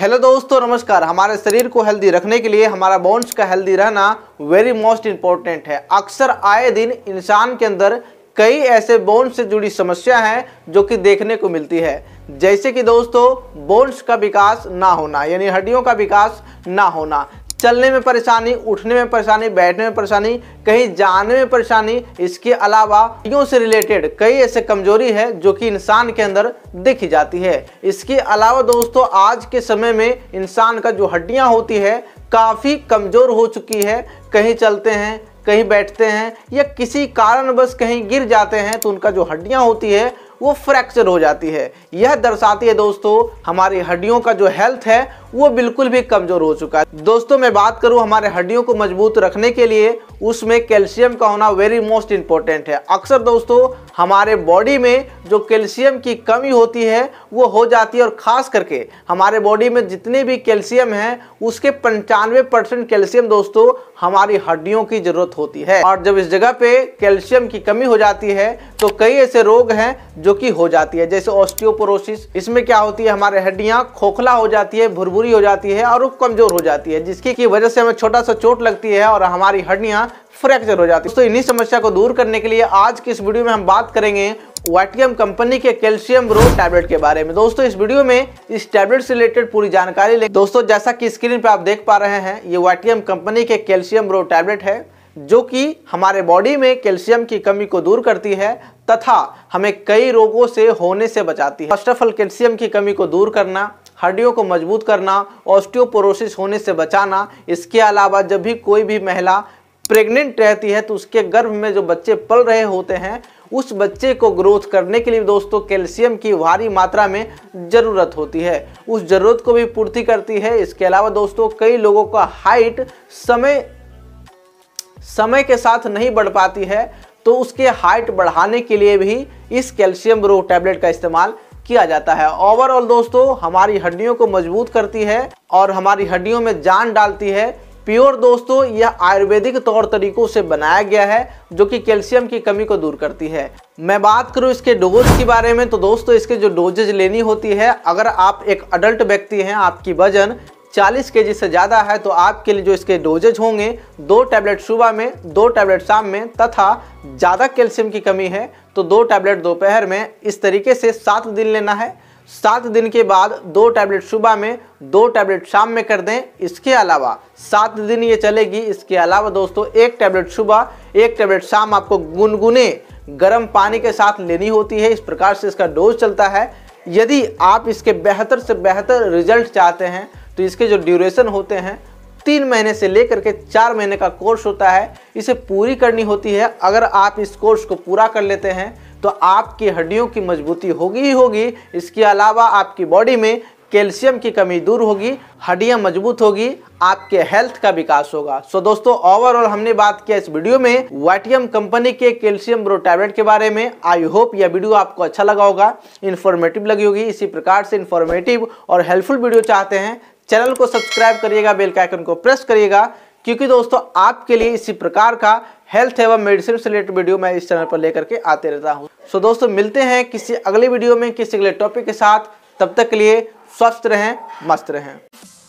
hello दोस्तों नमस्कार हमारे शरीर को हेल्दी रखने के लिए हमारा बोन्स का हेल्दी रहना वेरी मोस्ट इम्पोर्टेंट है अक्सर आए दिन इंसान के अंदर कई ऐसे बोन्स से जुड़ी समस्या हैं जो कि देखने को मिलती है जैसे कि दोस्तों बोन्स का विकास ना होना यानी हड्डियों का विकास ना होना चलने में परेशानी उठने में परेशानी बैठने में परेशानी कहीं जाने में परेशानी इसके अलावा हड्डियों से रिलेटेड कई ऐसे कमजोरी है जो कि इंसान के अंदर देखी जाती है इसके अलावा दोस्तों आज के समय में इंसान का जो हड्डियां होती है काफ़ी कमज़ोर हो चुकी है कहीं चलते हैं कहीं बैठते हैं या किसी कारणवश कहीं गिर जाते हैं तो उनका जो हड्डियाँ होती है वो फ्रैक्चर हो जाती है यह दर्शाती है दोस्तों हमारी हड्डियों का जो हेल्थ है वो बिल्कुल भी कमज़ोर हो चुका है दोस्तों मैं बात करूं हमारे हड्डियों को मजबूत रखने के लिए उसमें कैल्शियम का होना वेरी मोस्ट इंपॉर्टेंट है अक्सर दोस्तों हमारे बॉडी में जो कैल्शियम की कमी होती है वो हो जाती है और ख़ास करके हमारे बॉडी में जितने भी कैल्शियम है उसके पंचानवे परसेंट कैल्शियम दोस्तों हमारी हड्डियों की ज़रूरत होती है और जब इस जगह पे कैल्शियम की कमी हो जाती है तो कई ऐसे रोग हैं जो कि हो जाती है जैसे ऑस्टियोपोरोसिस इसमें क्या होती है हमारे हड्डियाँ खोखला हो जाती है भुरभुरी हो जाती है और कमज़ोर हो जाती है जिसकी की वजह से हमें छोटा सा चोट लगती है और हमारी हड्डियाँ फ्रैक्चर हो जाती है तो इन्हीं समस्या को दूर करने के लिए आज की इस वीडियो में हम बात बात करेंगे वाटियम कंपनी के कैल्शियम रो टैबलेट के बारे में दोस्तों इस वीडियो में इस टैबलेट से रिलेटेड पूरी जानकारी लें दोस्तों जैसा कि स्क्रीन पर आप देख पा रहे हैं ये वाटियम कंपनी के कैल्शियम रो टैबलेट है जो कि हमारे बॉडी में कैल्शियम की कमी को दूर करती है तथा हमें कई रोगों से होने से बचाती है फर्स्ट ऑफ ऑल कैल्शियम की कमी को दूर करना हड्डियों को मजबूत करना ऑस्टियोपोरोसिस होने से बचाना इसके अलावा जब भी कोई भी महिला प्रेग्नेंट रहती है तो उसके गर्भ में जो बच्चे पल रहे होते हैं उस बच्चे को ग्रोथ करने के लिए दोस्तों कैल्शियम की भारी मात्रा में ज़रूरत होती है उस ज़रूरत को भी पूर्ति करती है इसके अलावा दोस्तों कई लोगों का हाइट समय समय के साथ नहीं बढ़ पाती है तो उसके हाइट बढ़ाने के लिए भी इस कैल्शियम ग्रो टैबलेट का इस्तेमाल किया जाता है ओवरऑल दोस्तों हमारी हड्डियों को मजबूत करती है और हमारी हड्डियों में जान डालती है प्योर दोस्तों यह आयुर्वेदिक तौर तरीकों से बनाया गया है जो कि कैल्शियम की कमी को दूर करती है मैं बात करूं इसके डोज के बारे में तो दोस्तों इसके जो डोजेज लेनी होती है अगर आप एक अडल्ट व्यक्ति हैं आपकी वजन 40 के से ज़्यादा है तो आपके लिए जो इसके डोजेज होंगे दो टैबलेट सुबह में दो टैबलेट शाम में तथा ज़्यादा कैल्शियम की कमी है तो दो टैबलेट दोपहर में इस तरीके से सात दिन लेना है सात दिन के बाद दो टैबलेट सुबह में दो टैबलेट शाम में कर दें इसके अलावा सात दिन ये चलेगी इसके अलावा दोस्तों एक टैबलेट सुबह एक टैबलेट शाम आपको गुनगुने गर्म पानी के साथ लेनी होती है इस प्रकार से इसका डोज चलता है यदि आप इसके बेहतर से बेहतर रिजल्ट चाहते हैं तो इसके जो ड्यूरेशन होते हैं तीन महीने से लेकर के चार महीने का कोर्स होता है इसे पूरी करनी होती है अगर आप इस कोर्स को पूरा कर लेते हैं तो आपकी हड्डियों की मजबूती होगी ही होगी इसके अलावा आपकी बॉडी में कैल्शियम की कमी दूर होगी हड्डियां मजबूत होगी आपके हेल्थ का विकास होगा सो so, दोस्तों ओवरऑल हमने बात किया इस वीडियो में वाइटियम कंपनी के कैल्शियम ब्रो टैबलेट के बारे में आई होप यह वीडियो आपको अच्छा लगा होगा इन्फॉर्मेटिव लगी होगी इसी प्रकार से इन्फॉर्मेटिव और हेल्पफुल वीडियो चाहते हैं चैनल को सब्सक्राइब करिएगा बेल का आइकन को प्रेस करिएगा क्योंकि दोस्तों आपके लिए इसी प्रकार का हेल्थ एवं मेडिसिन से रिलेटेड वीडियो मैं इस चैनल पर लेकर के आते रहता हूँ सो so दोस्तों मिलते हैं किसी अगले वीडियो में किसी अगले टॉपिक के साथ तब तक के लिए स्वस्थ रहें मस्त रहें